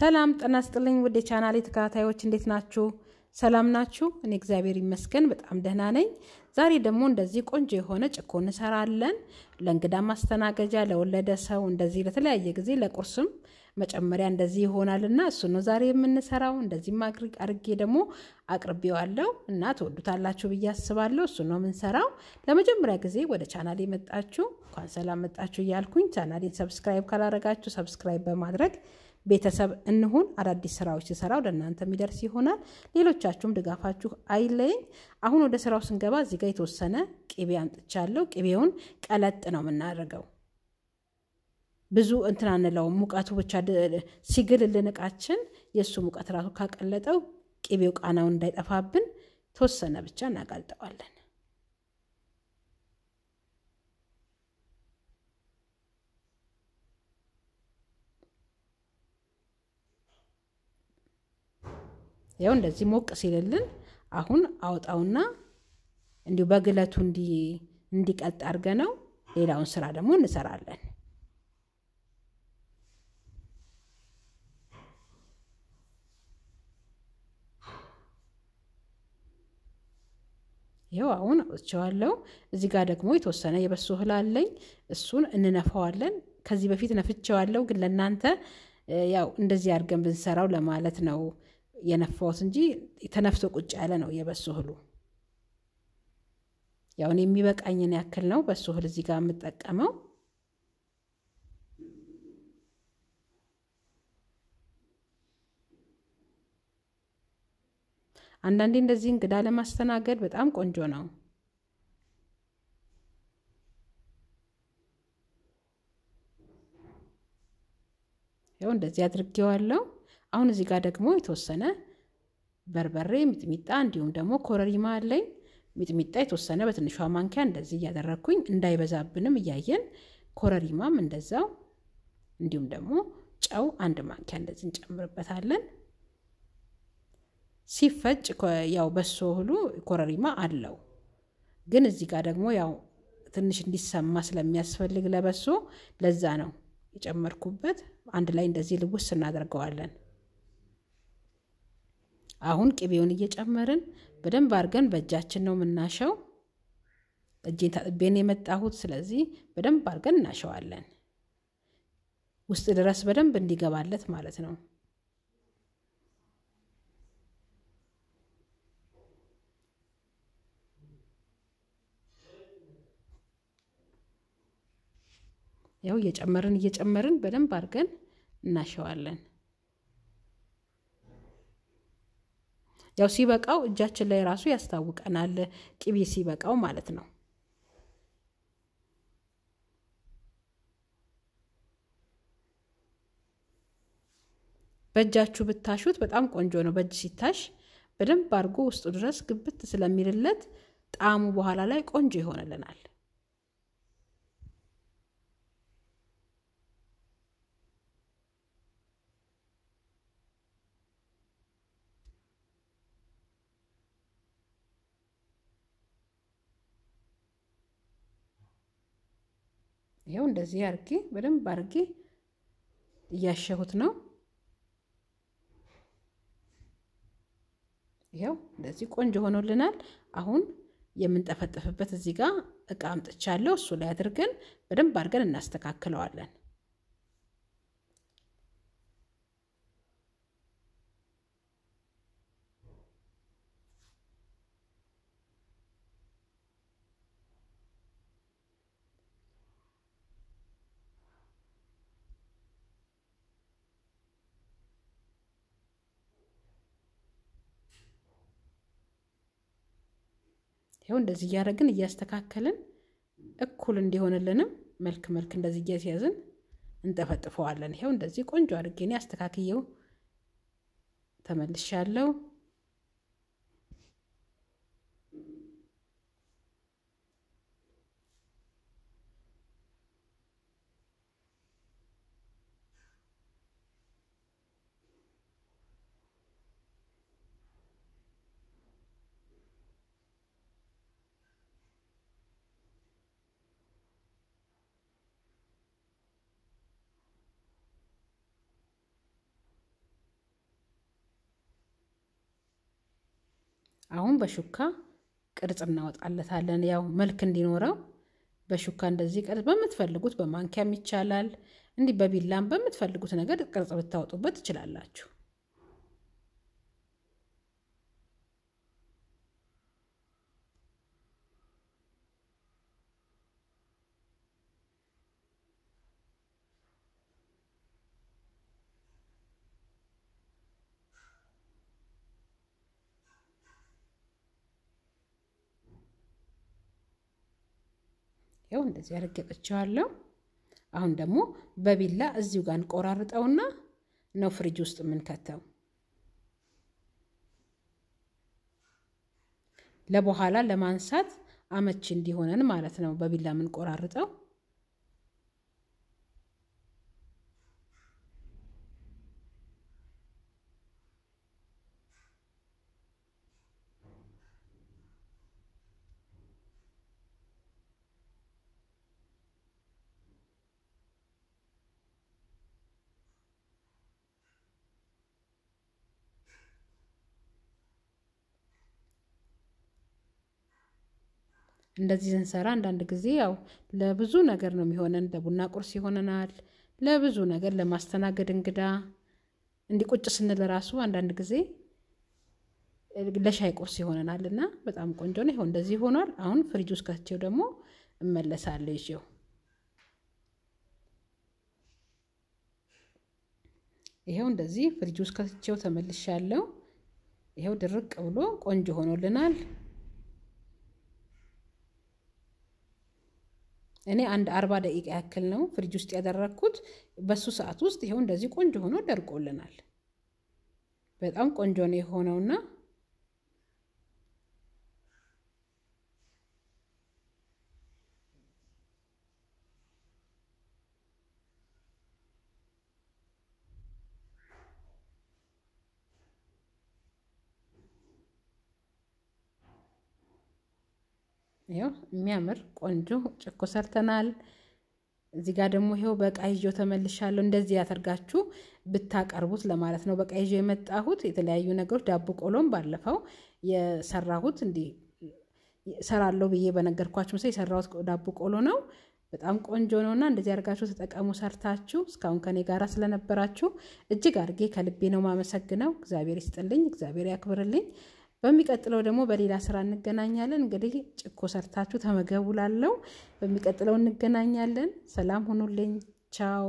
ሰላም ጤና ይስጥልኝ ውድ የቻናሌ ተከታታዮች እንዴት ናችሁ? ሰላም ናችሁ? እኔ እግዚአብሔር ይመስገን በጣም ደህና ነኝ። ዛሬ ደግሞ እንደዚህ ቆንጆ የሆነ ጭኮ እንሰራለን። ለእንግዳ ማስተናገጃ፣ ለወለደ ሰው እንደዚህ ለተለያየ ጊዜ ለቁርስም መጨመሪያ እንደዚህ ይሆናል እና እሱ ነው ዛሬ የምንሰራው። እንደዚህም አድርጌ ደግሞ አቅርቤዋለሁ እና ትወዱታላችሁ ብዬ አስባለሁ። እሱ ነው የምንሰራው። ለመጀመሪያ ጊዜ ወደ ቻናል የመጣችሁ እንኳን ሰላም መጣችሁ እያልኩኝ ቻናሌን ሰብስክራይብ ካላረጋችሁ ሰብስክራይብ በማድረግ ቤተሰብ እንሁን። አዳዲስ ስራዎች ስሰራ ወደ እናንተ የሚደርስ ይሆናል። ሌሎቻችሁም ድጋፋችሁ አይለይኝ። አሁን ወደ ስራው ስንገባ እዚህ ጋር የተወሰነ ቅቤ አምጥቻለሁ። ቅቤውን ቀለጥ ነው የምናደርገው። ብዙ እንትን ሙቀቱ ብቻ ሲግልልን እቃችን የእሱ ሙቀት ራሱ ካቀለጠው ቅቤው ቃናውን እንዳይጠፋብን ተወሰነ ብቻ እናጋልጠዋለን። ያው እንደዚህ ሞቅ ሲልልን አሁን አውጣውና እንዲሁ በግለቱ እንዲቀጥ አድርገ ነው። ሌላውን ስራ ደግሞ እንሰራለን። ይኸው አሁን አውጥቼዋለሁ። እዚህ ጋር ደግሞ የተወሰነ የበሶ እህል አለኝ። እሱን እንነፋዋለን። ከዚህ በፊት ነፍቼዋለሁ፣ ግን ለእናንተ ያው እንደዚህ አድርገን ብንሰራው ለማለት ነው። የነፋሁት እንጂ ተነፍቶ ቁጭ ያለ ነው የበሶ እህሉ። ያው የሚበቃኝን ያክል ነው በሶ እህል እዚህ ጋር የምጠቀመው። አንዳንዴ እንደዚህ እንግዳ ለማስተናገድ በጣም ቆንጆ ነው። ያው እንደዚህ አድርጌዋለሁ። አሁን እዚህ ጋር ደግሞ የተወሰነ በርበሬ ሚጥሚጣ እንዲሁም ደግሞ ኮረሪማ አለኝ። ሚጥሚጣ የተወሰነ በትንሿ ማንኪያ እንደዚህ እያደረግኩኝ እንዳይበዛብንም እያየን ኮረሪማም እንደዛው እንዲሁም ደግሞ ጨው አንድ ማንኪያ እንደዚህ እንጨምርበታለን። ሲፈጭ ያው በሶ ሁሉ ኮረሪማ አለው፣ ግን እዚህ ጋር ደግሞ ያው ትንሽ እንዲሰማ ስለሚያስፈልግ ለበሶ ለዛ ነው የጨመርኩበት። አንድ ላይ እንደዚህ ልውስ እናደርገዋለን። አሁን ቅቤውን እየጨመርን በደንብ አድርገን በእጃችን ነው የምናሸው። እጄን ታጥቤን የመጣሁት ስለዚህ በደንብ አድርገን እናሸዋለን። ውስጥ ድረስ በደንብ እንዲገባለት ማለት ነው። ያው እየጨመርን እየጨመርን በደንብ አድርገን እናሸዋለን። ያው ሲበቃው እጃችን ላይ ራሱ ያስታውቀናል፣ ቅቤ ሲበቃው ማለት ነው። በእጃችሁ ብታሹት በጣም ቆንጆ ነው። በእጅ ሲታሽ በደንብ አድርጎ ውስጡ ድረስ ግብት ስለሚልለት ጣዕሙ በኋላ ላይ ቆንጆ ይሆንልናል። ይኸው እንደዚህ አርጌ በደንብ አርጌ እያሸሁት ነው። ይኸው እንደዚህ ቆንጆ ሆኖልናል። አሁን የምንጠፈጥፍበት እዚህ ጋር እቃ አምጥቻለሁ። እሱ ላይ አድርገን በደንብ አድርገን እናስተካክለዋለን። ይኸው እንደዚህ እያደረግን እያስተካከልን እኩል እንዲሆንልንም መልክ መልክ እንደዚህ እያስያዝን እንጠፈጥፈዋለን። ይኸው እንደዚህ ቆንጆ አድርጌ እኔ አስተካክየው ተመልሻለሁ። አሁን በሹካ ቅርጽ እናወጣለታለን። ያው መልክ እንዲኖረው በሹካ እንደዚህ ቅርጽ በምትፈልጉት በማንኪያም ይቻላል። እንዲህ በቢላም በምትፈልጉት ነገር ቅርጽ ብታወጡበት ትችላላችሁ። ይኸው እንደዚህ ያረገጠችዋለሁ። አሁን ደግሞ በቢላ እዚሁ ጋር እንቆራርጠውና ነው ፍሪጅ ውስጥ የምንከተው። ለበኋላ ለማንሳት አመቺ እንዲሆነን ማለት ነው በቢላ የምንቆራርጠው። እንደዚህ ስንሰራ አንዳንድ ጊዜ ያው ለብዙ ነገር ነው የሚሆነን። ለቡና ቁርስ ይሆነናል፣ ለብዙ ነገር ለማስተናገድ እንግዳ እንዲቁጭ ቁጭ ስንል ራሱ አንዳንድ ጊዜ ለሻይ ቁርስ ይሆነናል እና በጣም ቆንጆ ነው። ይኸው እንደዚህ ሆኗል። አሁን ፍሪጅ ውስጥ ከትቼው ደግሞ እመለሳለሁ ይዤው። ይኸው እንደዚህ ፍሪጅ ውስጥ ከትቼው ተመልሻለሁ። ይኸው ድርቅ ብሎ ቆንጆ ሆኖልናል። እኔ አንድ አርባ ደቂቃ ያክል ነው ፍሪጅ ውስጥ ያደረግኩት። በሱ ሰዓት ውስጥ ይኸው እንደዚህ ቆንጆ ሆኖ ደርቆልናል። በጣም ቆንጆ ነው የሆነውና ይኸው የሚያምር ቆንጆ ጭኮ ሰርተናል። እዚህ ጋር ደግሞ ይኸው በቀይጆ ይዤው ተመልሻለሁ። እንደዚህ ያደርጋችሁ ብታቀርቡት ለማለት ነው። በቀይ ይዤው የመጣሁት የተለያዩ ነገሮች ዳቦ ቆሎም ባለፈው የሰራሁት እንዲህ ሰራለሁ ብዬ በነገርኳችሁ ምስ የሰራሁት ዳቦ ቆሎ ነው። በጣም ቆንጆ ነው እና እንደዚህ አድርጋችሁ ተጠቀሙ ሰርታችሁ። እስካሁን ከኔ ጋር ስለነበራችሁ እጅግ አድርጌ ከልቤ ነው ማመሰግነው። እግዚአብሔር ይስጥልኝ፣ እግዚአብሔር ያክብርልኝ። በሚቀጥለው ደግሞ በሌላ ስራ እንገናኛለን። እንግዲህ ጭኮ ሰርታችሁ ተመገቡ ላለው በሚቀጥለው እንገናኛለን። ሰላም ሁኑልኝ። ቻው